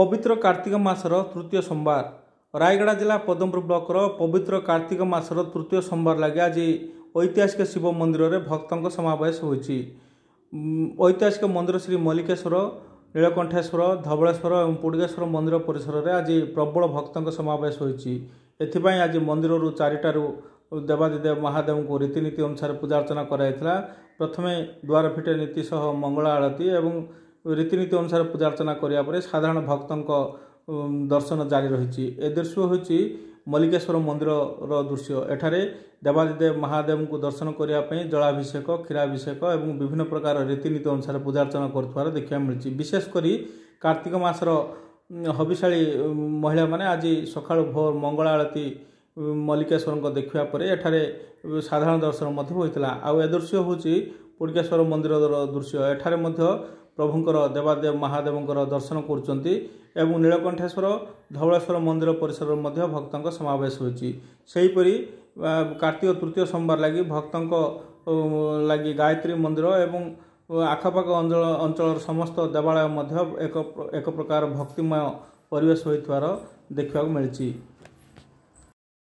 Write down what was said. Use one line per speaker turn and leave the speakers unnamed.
ପବିତ୍ର କାର୍ତ୍ତିକ ମାସର ତୃତୀୟ ସୋମବାର ରାୟଗଡ଼ା ଜିଲ୍ଲା ପଦମପୁର ବ୍ଲକର ପବିତ୍ର କାର୍ତ୍ତିକ ମାସର ତୃତୀୟ ସୋମବାର ଲାଗି ଆଜି ଐତିହାସିକ ଶିବ ମନ୍ଦିରରେ ଭକ୍ତଙ୍କ ସମାବେଶ ହୋଇଛି ଐତିହାସିକ ମନ୍ଦିର ଶ୍ରୀ ମଲ୍ଲିକେଶ୍ୱର ନୀଳକଣ୍ଠେଶ୍ୱର ଧବଳେଶ୍ୱର ଏବଂ ପୁଡ଼ିକେଶ୍ୱର ମନ୍ଦିର ପରିସରରେ ଆଜି ପ୍ରବଳ ଭକ୍ତଙ୍କ ସମାବେଶ ହୋଇଛି ଏଥିପାଇଁ ଆଜି ମନ୍ଦିରରୁ ଚାରିଟାରୁ ଦେବାଦିଦେବ ମହାଦେବଙ୍କୁ ରୀତିନୀତି ଅନୁସାରେ ପୂଜାର୍ଚ୍ଚନା କରାଯାଇଥିଲା ପ୍ରଥମେ ଦ୍ୱାର ଫିଟେ ନୀତି ସହ ମଙ୍ଗଳା ଆଳତୀ ଏବଂ ରୀତିନୀତି ଅନୁସାରେ পূজা অর্চনা করা পরে সাধারণ ভক্তঙ্ক দর্শন জারি রয়েছে এ ହେଉଛି ମଲ୍ଲିକେଶ୍ୱର ମନ୍ଦିରର ଦୃଶ୍ୟ ଏଠାରେ ଦେବାଦିଦେବ ମହାଦେବଙ୍କୁ ଦର୍ଶନ କରିବା ପାଇଁ ଜଳାଭିଷେକ କ୍ଷୀରାଭିଷେକ ଏବଂ ବିଭିନ୍ନ ପ୍ରକାର ରୀତିନୀତି ଅନୁସାରେ ପୂଜାର୍ଚ୍ଚନା କରୁଥିବାର ଦେଖିବାକୁ ମିଳିଛି ବିଶେଷ କରି କାର୍ତ୍ତିକ ମାସର ହବିଶାଳୀ ମହିଳାମାନେ ଆଜି ସକାଳୁ ଭୋର ମଙ୍ଗଳା ଆଳତୀ ମଲ୍ଲିକେଶ୍ୱରଙ୍କ ଦେଖିବା ପରେ ଏଠାରେ ସାଧାରଣ ଦର୍ଶନ ମଧ୍ୟ ହୋଇଥିଲା ଆଉ ଏ ଦୃଶ୍ୟ ହେଉଛି ପୁଡ଼ିକେଶ୍ୱର ମନ୍ଦିରର ଦୃଶ୍ୟ ଏଠାରେ ମଧ୍ୟ ପ୍ରଭୁଙ୍କର ଦେବାଦେବ ମହାଦେବଙ୍କର ଦର୍ଶନ କରୁଛନ୍ତି ଏବଂ ନୀଳକଣ୍ଠେଶ୍ୱର ଧବଳେଶ୍ୱର ମନ୍ଦିର ପରିସରରେ ମଧ୍ୟ ଭକ୍ତଙ୍କ ସମାବେଶ ହୋଇଛି ସେହିପରି କାର୍ତ୍ତିକ ତୃତୀୟ ସୋମବାର ଲାଗି ଭକ୍ତଙ୍କ ଲାଗି ଗାୟତ୍ରୀ ମନ୍ଦିର ଏବଂ ଆଖପାଖ ଅଞ୍ଚଳ ଅଞ୍ଚଳର ସମସ୍ତ ଦେବାଳୟ ମଧ୍ୟ ଏକ ଏକ ପ୍ରକାର ଭକ୍ତିମୟ ପରିବେଶ ହୋଇଥିବାର ଦେଖିବାକୁ ମିଳିଛି